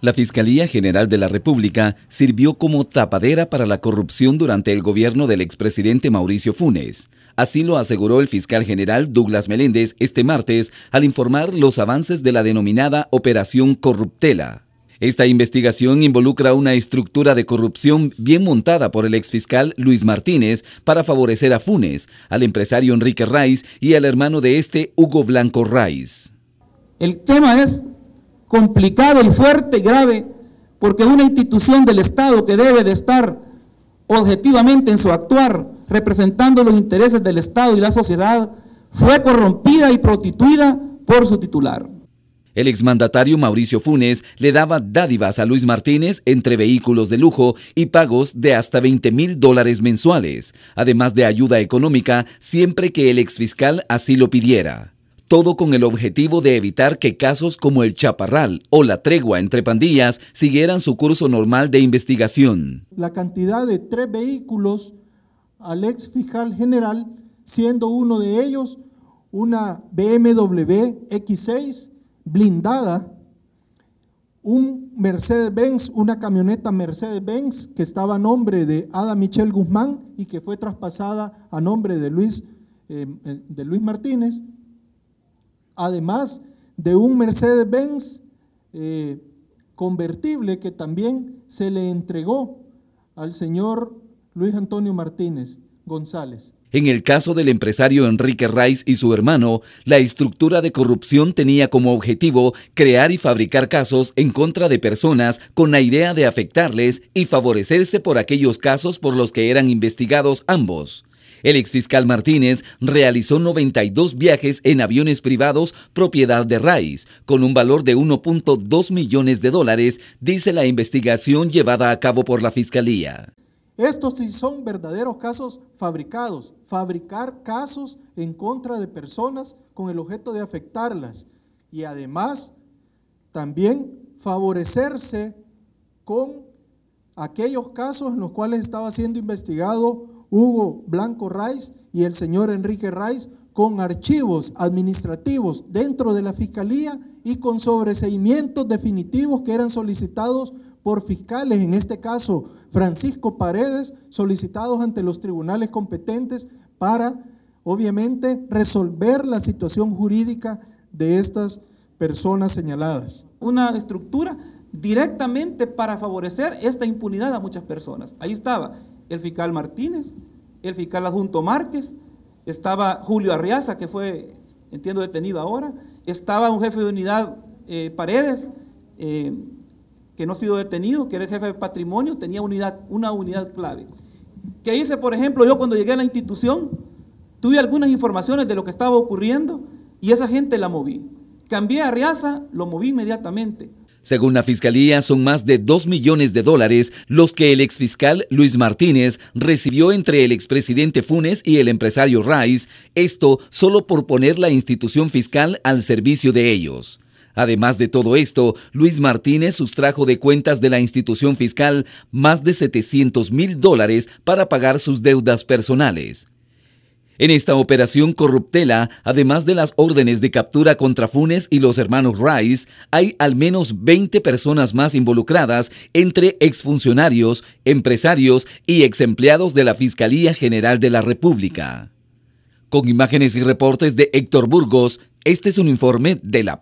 La Fiscalía General de la República sirvió como tapadera para la corrupción durante el gobierno del expresidente Mauricio Funes. Así lo aseguró el fiscal general Douglas Meléndez este martes al informar los avances de la denominada Operación Corruptela. Esta investigación involucra una estructura de corrupción bien montada por el exfiscal Luis Martínez para favorecer a Funes, al empresario Enrique Raiz y al hermano de este, Hugo Blanco Raiz. El tema es complicado y fuerte y grave, porque una institución del Estado que debe de estar objetivamente en su actuar, representando los intereses del Estado y la sociedad, fue corrompida y prostituida por su titular. El exmandatario Mauricio Funes le daba dádivas a Luis Martínez entre vehículos de lujo y pagos de hasta 20 mil dólares mensuales, además de ayuda económica siempre que el exfiscal así lo pidiera todo con el objetivo de evitar que casos como el Chaparral o la tregua entre pandillas siguieran su curso normal de investigación. La cantidad de tres vehículos al ex fiscal general, siendo uno de ellos una BMW X6 blindada, un Mercedes-Benz, una camioneta Mercedes-Benz que estaba a nombre de Ada Michelle Guzmán y que fue traspasada a nombre de Luis, eh, eh, de Luis Martínez, además de un Mercedes-Benz eh, convertible que también se le entregó al señor Luis Antonio Martínez González. En el caso del empresario Enrique Rice y su hermano, la estructura de corrupción tenía como objetivo crear y fabricar casos en contra de personas con la idea de afectarles y favorecerse por aquellos casos por los que eran investigados ambos. El exfiscal Martínez realizó 92 viajes en aviones privados propiedad de RAIS, con un valor de 1.2 millones de dólares, dice la investigación llevada a cabo por la Fiscalía. Estos sí son verdaderos casos fabricados, fabricar casos en contra de personas con el objeto de afectarlas y además también favorecerse con aquellos casos en los cuales estaba siendo investigado Hugo Blanco Raiz y el señor Enrique Raiz con archivos administrativos dentro de la Fiscalía y con sobreseimientos definitivos que eran solicitados por fiscales, en este caso Francisco Paredes, solicitados ante los tribunales competentes para, obviamente, resolver la situación jurídica de estas personas señaladas. Una estructura directamente para favorecer esta impunidad a muchas personas. Ahí estaba el fiscal Martínez, el fiscal adjunto Márquez, estaba Julio Arriaza, que fue, entiendo, detenido ahora, estaba un jefe de unidad eh, Paredes, eh, que no ha sido detenido, que era el jefe de patrimonio, tenía unidad, una unidad clave. Que hice, por ejemplo, yo cuando llegué a la institución, tuve algunas informaciones de lo que estaba ocurriendo y esa gente la moví. Cambié a Arriaza, lo moví inmediatamente. Según la Fiscalía, son más de 2 millones de dólares los que el exfiscal Luis Martínez recibió entre el expresidente Funes y el empresario Rice, esto solo por poner la institución fiscal al servicio de ellos. Además de todo esto, Luis Martínez sustrajo de cuentas de la institución fiscal más de 700 mil dólares para pagar sus deudas personales. En esta operación corruptela, además de las órdenes de captura contra Funes y los hermanos Rice, hay al menos 20 personas más involucradas entre exfuncionarios, empresarios y exempleados de la Fiscalía General de la República. Con imágenes y reportes de Héctor Burgos, este es un informe de la